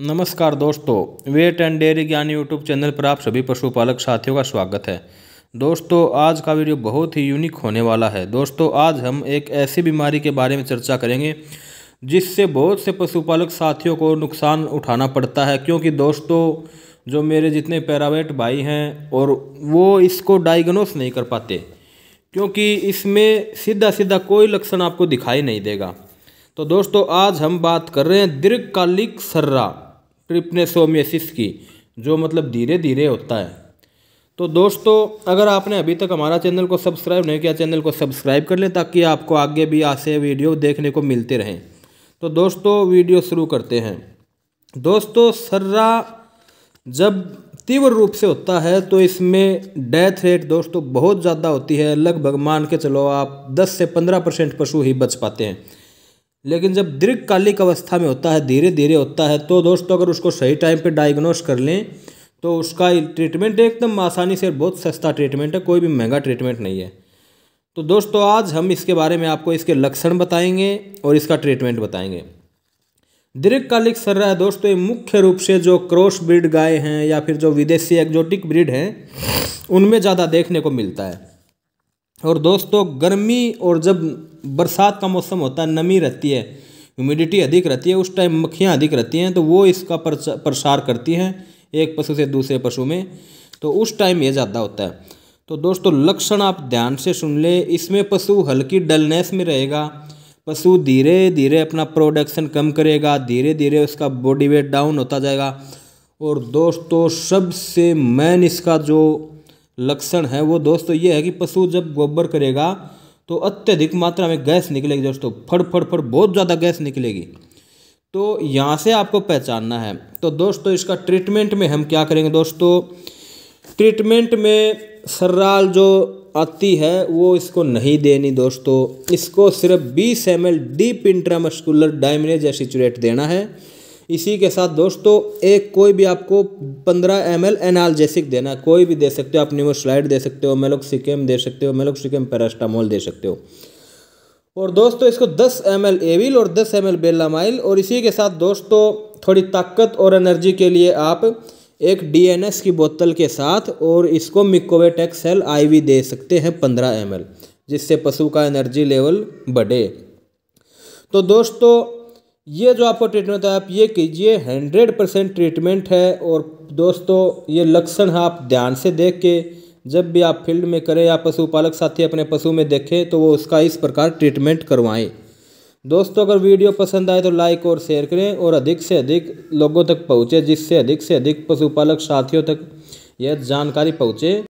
नमस्कार दोस्तों vet and dairy Gyan YouTube channel पर आप सभी पशुपालक साथियों का स्वागत है दोस्तों आज का वीडियो बहुत ही यूनिक होने वाला है दोस्तों आज हम एक ऐसी बीमारी के बारे में चर्चा करेंगे जिससे बहुत से पशुपालक साथियों को नुकसान उठाना पड़ता है क्योंकि दोस्तों जो मेरे जितने पैरावेट भाई हैं और वो इसको डायग्नोस नहीं कर पाते क्योंकि इसमें सीधा सीधा कोई लक्षण आपको दिखाई नहीं देगा तो दोस्तों आज हम बात कर रहे हैं दीर्घकालिक सर्रा ट्रिपनेसोमियसिस की जो मतलब धीरे धीरे होता है तो दोस्तों अगर आपने अभी तक हमारा चैनल को सब्सक्राइब नहीं किया चैनल को सब्सक्राइब कर लें ताकि आपको आगे भी ऐसे वीडियो देखने को मिलते रहें तो दोस्तों वीडियो शुरू करते हैं दोस्तों सर्रा जब तीव्र रूप से होता है तो इसमें डेथ रेट दोस्तों बहुत ज़्यादा होती है लगभग मान के चलो आप 10 से 15 परसेंट पशु ही बच पाते हैं लेकिन जब दीर्घकालिक अवस्था में होता है धीरे धीरे होता है तो दोस्तों अगर उसको सही टाइम पर डायग्नोस कर लें तो उसका ट्रीटमेंट एकदम आसानी से बहुत सस्ता ट्रीटमेंट है कोई भी महंगा ट्रीटमेंट नहीं है तो दोस्तों आज हम इसके बारे में आपको इसके लक्षण बताएंगे और इसका ट्रीटमेंट बताएंगे दीर्घकालिक सर्रा है दोस्तों ये मुख्य रूप से जो क्रॉस ब्रिड गाय हैं या फिर जो विदेशी एक्जोटिक ब्रिड हैं उनमें ज़्यादा देखने को मिलता है और दोस्तों गर्मी और जब बरसात का मौसम होता है नमी रहती है ह्यूमिडिटी अधिक रहती है उस टाइम मक्खियाँ अधिक रहती हैं तो वो इसका प्रसार करती हैं एक पशु से दूसरे पशु में तो उस टाइम ये ज़्यादा होता है तो दोस्तों लक्षण आप ध्यान से सुन ले इसमें पशु हल्की डलनेस में रहेगा पशु धीरे धीरे अपना प्रोडक्शन कम करेगा धीरे धीरे उसका बॉडी वेट डाउन होता जाएगा और दोस्तों सबसे मैन इसका जो लक्षण है वो दोस्तों तो ये है कि पशु जब गोबर करेगा तो अत्यधिक मात्रा में गैस निकलेगी दोस्तों फड़ फड़ फड़ बहुत ज़्यादा गैस निकलेगी तो यहाँ से आपको पहचानना है तो दोस्तों इसका ट्रीटमेंट में हम क्या करेंगे दोस्तों ट्रीटमेंट में सर्राल जो आती है वो इसको नहीं देनी दोस्तों इसको सिर्फ बीस M L deep intramuscular diminazene aceturate देना है इसी के साथ दोस्तों एक कोई भी आपको 15 एम एल एनालजेसिक देना कोई भी दे सकते हो आप स्लाइड दे सकते हो मेलोक सिकेम दे सकते हो मेलोक सिकेम पैरास्टामोल दे सकते हो और दोस्तों इसको 10 एम एल एविल और 10 एम एल बेलामाइल और इसी के साथ दोस्तों थोड़ी ताकत और एनर्जी के लिए आप एक डीएनएस की बोतल के साथ और इसको मिकोवेटेक सेल आईवी दे सकते हैं 15 एम जिससे पशु का एनर्जी लेवल बढ़े तो दोस्तों ये जो आपको ट्रीटमेंट है आप ये कीजिए हंड्रेड परसेंट ट्रीटमेंट है और दोस्तों ये लक्षण है आप ध्यान से देख के जब भी आप फील्ड में करें या पशुपालक साथी अपने पशु में देखें तो वो उसका इस प्रकार ट्रीटमेंट करवाएं दोस्तों अगर वीडियो पसंद आए तो लाइक और शेयर करें और अधिक से अधिक लोगों तक पहुँचे जिससे अधिक से अधिक पशुपालक साथियों तक यह जानकारी पहुँचे